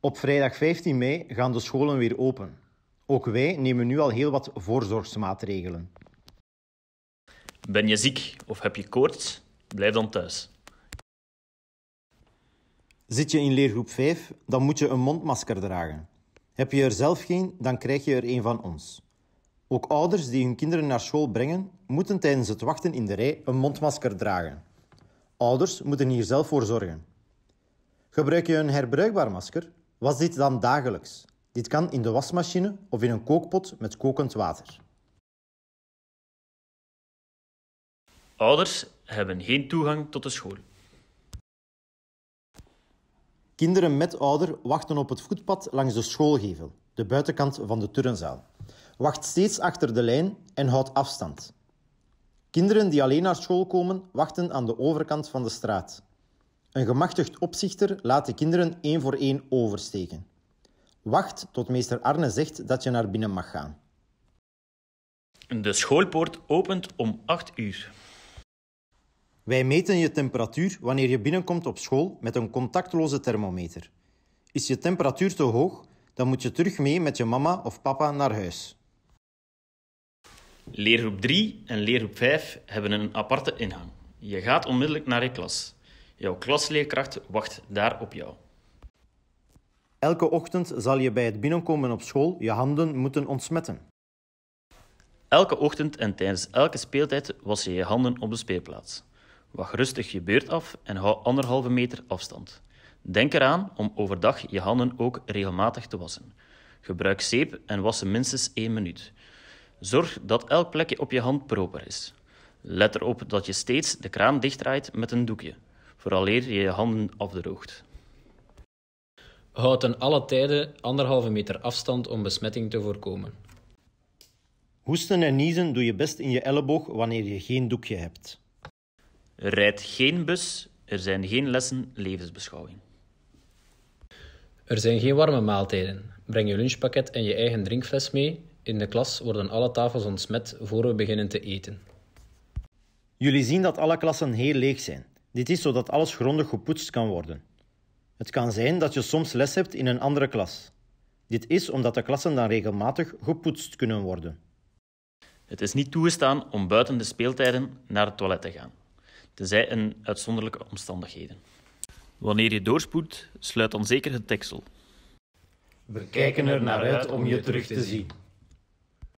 Op vrijdag 15 mei gaan de scholen weer open. Ook wij nemen nu al heel wat voorzorgsmaatregelen. Ben je ziek of heb je koorts? Blijf dan thuis. Zit je in leergroep 5, dan moet je een mondmasker dragen. Heb je er zelf geen, dan krijg je er een van ons. Ook ouders die hun kinderen naar school brengen, moeten tijdens het wachten in de rij een mondmasker dragen. Ouders moeten hier zelf voor zorgen. Gebruik je een herbruikbaar masker? Was dit dan dagelijks? Dit kan in de wasmachine of in een kookpot met kokend water. Ouders hebben geen toegang tot de school. Kinderen met ouder wachten op het voetpad langs de schoolgevel, de buitenkant van de turnzaal. Wacht steeds achter de lijn en houdt afstand. Kinderen die alleen naar school komen, wachten aan de overkant van de straat. Een gemachtigd opzichter laat de kinderen één voor één oversteken. Wacht tot meester Arne zegt dat je naar binnen mag gaan. De schoolpoort opent om 8 uur. Wij meten je temperatuur wanneer je binnenkomt op school met een contactloze thermometer. Is je temperatuur te hoog, dan moet je terug mee met je mama of papa naar huis. Leergroep 3 en leergroep 5 hebben een aparte ingang. Je gaat onmiddellijk naar je klas. Jouw klasleerkracht wacht daar op jou. Elke ochtend zal je bij het binnenkomen op school je handen moeten ontsmetten. Elke ochtend en tijdens elke speeltijd was je je handen op de speelplaats. Wacht rustig je beurt af en hou anderhalve meter afstand. Denk eraan om overdag je handen ook regelmatig te wassen. Gebruik zeep en was ze minstens 1 minuut. Zorg dat elk plekje op je hand proper is. Let erop dat je steeds de kraan dichtdraait met een doekje vooraleer je je handen afdroogt. Houd ten alle tijden anderhalve meter afstand om besmetting te voorkomen. Hoesten en niezen doe je best in je elleboog wanneer je geen doekje hebt. Rijd geen bus, er zijn geen lessen levensbeschouwing. Er zijn geen warme maaltijden. Breng je lunchpakket en je eigen drinkfles mee. In de klas worden alle tafels ontsmet voor we beginnen te eten. Jullie zien dat alle klassen heel leeg zijn. Dit is zodat alles grondig gepoetst kan worden. Het kan zijn dat je soms les hebt in een andere klas. Dit is omdat de klassen dan regelmatig gepoetst kunnen worden. Het is niet toegestaan om buiten de speeltijden naar het toilet te gaan, tenzij in uitzonderlijke omstandigheden. Wanneer je doorspoelt, sluit dan zeker het deksel. We kijken er naar uit om je terug te zien.